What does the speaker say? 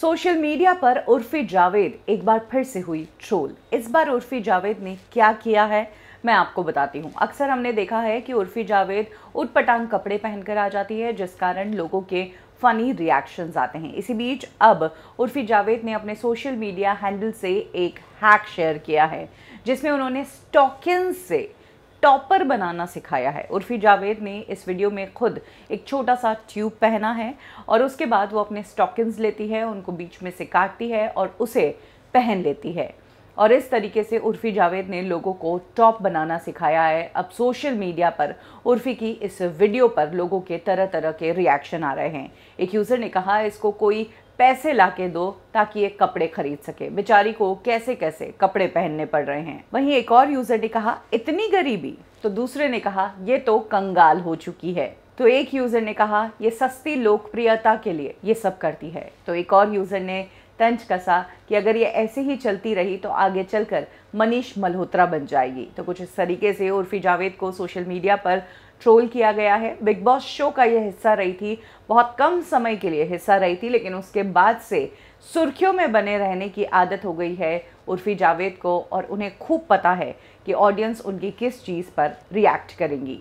social media पर उर्फी जावेद एक बार फिर से हुई ट्रोल इस बार उर्फी जावेद ने क्या किया है मैं आपको बताती हूँ अक्सर हमने देखा है कि उर्फी जावेद उटपटांग कपड़े पहनकर आ जाती है जिस कारण लोगों के फ़नी रिएक्शंस आते हैं इसी बीच अब उर्फी जावेद ने अपने सोशल मीडिया हैंडल से एक हैक शेयर किया है जिसमें उन्होंने स्टॉकिन से टॉपर बनाना सिखाया है उर्फी जावेद ने इस वीडियो में खुद एक छोटा सा ट्यूब पहना है और उसके बाद वो अपने स्टॉकिंग्स लेती है उनको बीच में से काटती है और उसे पहन लेती है और इस तरीके से उर्फी जावेद ने लोगों को टॉप बनाना सिखाया है अब सोशल मीडिया पर उर्फी की इस वीडियो पर लोगों के तरह तरह के रिएक्शन आ रहे हैं एक यूज़र ने कहा इसको कोई पैसे ला के दो ताकि ये कपड़े खरीद सके बेचारी को कैसे कैसे कपड़े पहनने पड़ रहे हैं वहीं एक और यूज़र ने कहा इतनी गरीबी तो दूसरे ने कहा ये तो कंगाल हो चुकी है तो एक यूज़र ने कहा ये सस्ती लोकप्रियता के लिए ये सब करती है तो एक और यूज़र ने तंज कसा कि अगर ये ऐसे ही चलती रही तो आगे चलकर मनीष मल्होत्रा बन जाएगी तो कुछ इस तरीके से उर्फी जावेद को सोशल मीडिया पर ट्रोल किया गया है बिग बॉस शो का यह हिस्सा रही थी बहुत कम समय के लिए हिस्सा रही थी लेकिन उसके बाद से सुर्खियों में बने रहने की आदत हो गई है उर्फी जावेद को और उन्हें खूब पता है कि ऑडियंस उनकी किस चीज़ पर रिएक्ट करेंगी